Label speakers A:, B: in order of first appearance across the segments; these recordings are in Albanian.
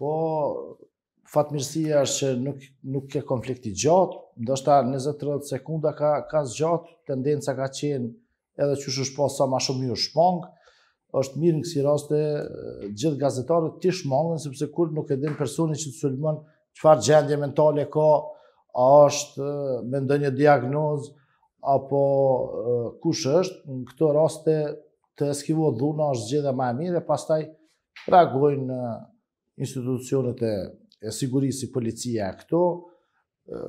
A: Po, fatmirësia është që nuk, nuk ke konflikti gjatë, ndoshta 20-30 sekunda ka, ka zgjatë, tendenca ka qenë edhe që është po sa ma shumë një shpongë, është mirë në kësi raste gjithë gazetarët të shmongën, sepse kur nuk e din personi që të sulmon qëfar gjendje mentale ka, a është me ndonjë diagnoz, apo kush është, në këto raste të eskivo dhuna është gjithë dhe ma e mirë, dhe pastaj reagojnë institucionet e sigurisë i policia këto,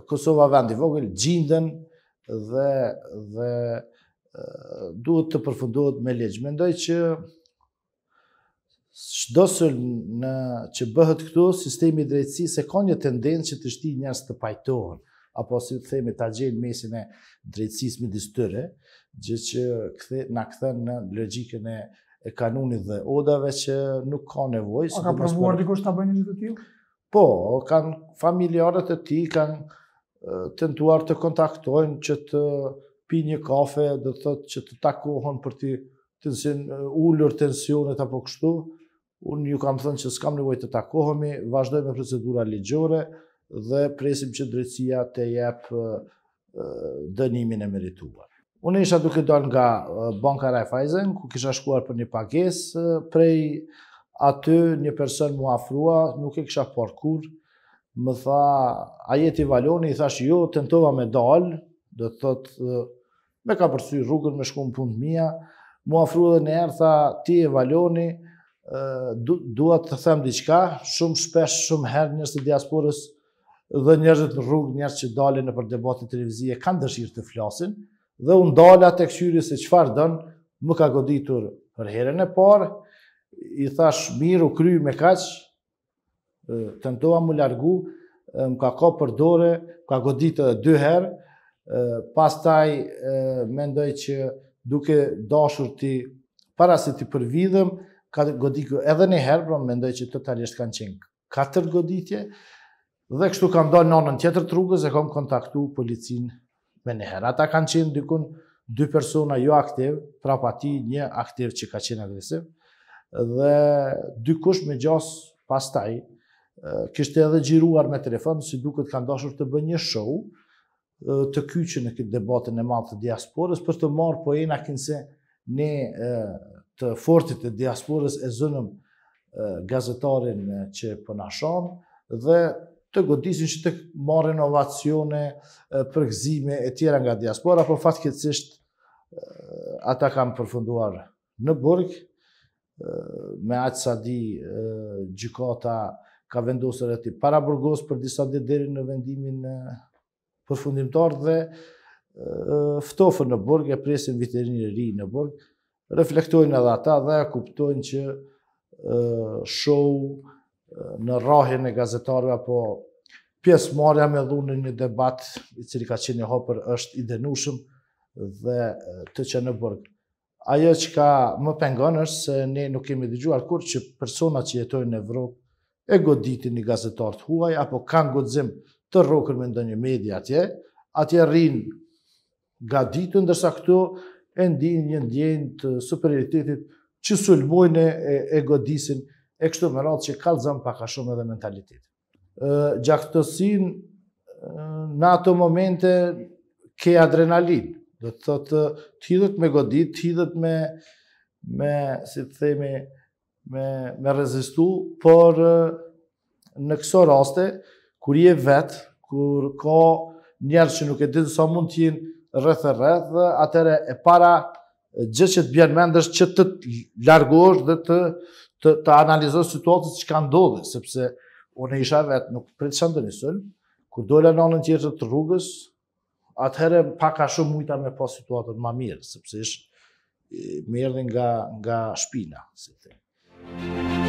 A: Kosova vendi vogël gjinden dhe dhe duhet të përfundohet me legjë. Mendoj që çdo në që bëhet këtu sistemi i drejtësisë se ka një tendencë që të shti njerëz të pajtohen apo si të themi ta gjejnë mesin e drejtësisë midis distyre, gjë që kthe na në logjikën e e kanunit dhe odave që nuk ka nevoj. A ka provuar dikush të bëjnë një të tillë? Po, kanë familjarët e tij kanë tentuar të kontaktojnë që të pi një kafe, do thotë që të takohen për të të ulur tensionet apo kështu. Unë ju kam thënë që s'kam nevojë të takohemi, vazhdoj me procedura ligjore dhe presim që drejtësia të jap dënimin e merituar. Unë isha duke dojnë nga banka Raiffeisen, ku kisha shkuar për një pages, prej aty një person mu afrua, nuk e kisha parkur, më tha, a jeti valoni, i thash, jo, tentova me dalë, dhe të thotë, me ka përsy rrugën me shku në punë mija, mu afrua dhe në erë, tha, ti e valoni, du, duat të them diçka, shumë shpesh, shumë herë njërës të diasporës, dhe njerëzit në rrugë, njerëz që dalin në për të televizije, kanë dëshirë të flasin, dhe unë dalë atë e këshyri se qëfar dënë, më ka goditur për herën e parë, i thash miru kry me kaqë, të ndoha më largu, më ka ka për dore, ka goditë dhe dy herë, pas taj mendoj që duke dashur ti, para se ti përvidhëm, ka goditë edhe një herë, pra mendoj që totalisht kanë qenë katër goditje, dhe kështu kam në anën tjetër të rrugës e kom kontaktu policinë me nëherë. Ata kanë qenë dykun dy persona jo aktiv, pa ti një aktiv që ka qenë agresiv, dhe dy kush me gjos pas taj, kështë edhe gjiruar me telefon, si duket kanë dashur të bëj një show, të kyqë në këtë debatën e malë të diasporës, për të marë po e në se ne të fortit të diasporës e zënëm gazetarin që për po nashonë, dhe të godisin që të marrë renovacione, përgzime e tjera nga diaspora, por këtësisht ata kam përfunduar në burg, me aqë sa di gjykata ka vendosër e ti para për disa dhe deri në vendimin përfundimtar dhe ftofën në burg e presin vitërin e ri në burg, reflektojnë edhe ata dhe kuptojnë që show në rahin e gazetarëve apo pjesë marja me dhunë në një debat i cili ka qenë hopër është i denushëm dhe të që në bërgë. Ajo që ka më pengon është se ne nuk kemi dëgjuar kur që persona që jetojnë në Evropë e goditin një gazetarë të huaj apo kanë godzim të rokër me ndonjë media atje, atje rrinë ga ditën, ndërsa këtu e ndinë një ndjenë të superioritetit që sulmojnë e, godisin e kështu më që kalëzëm pak paka shumë edhe mentalitet. Gjaktësin, në ato momente, ke adrenalin, dhe të thotë, t'hidhët me godit, t'hidhët me, me, si të themi, me, me rezistu, por në këso raste, kur je vetë, kur ka njerë që nuk e ditë sa mund t'jin rrëth e rrëth, atëre e para gjithë që t'bjen mendë që të largosh dhe të të, të analizoj situatës që ka ndodhe, sepse unë isha vetë nuk pritë shënë të njësën, kur dole në anën tjetër të rrugës, atëherë pak a shumë mujta me po situatën ma mirë, sepse ishë mirë nga, nga shpina, si të